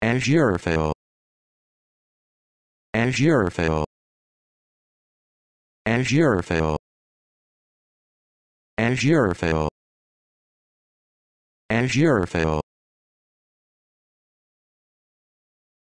Azurefil Azure Azurefil Azure Azurefil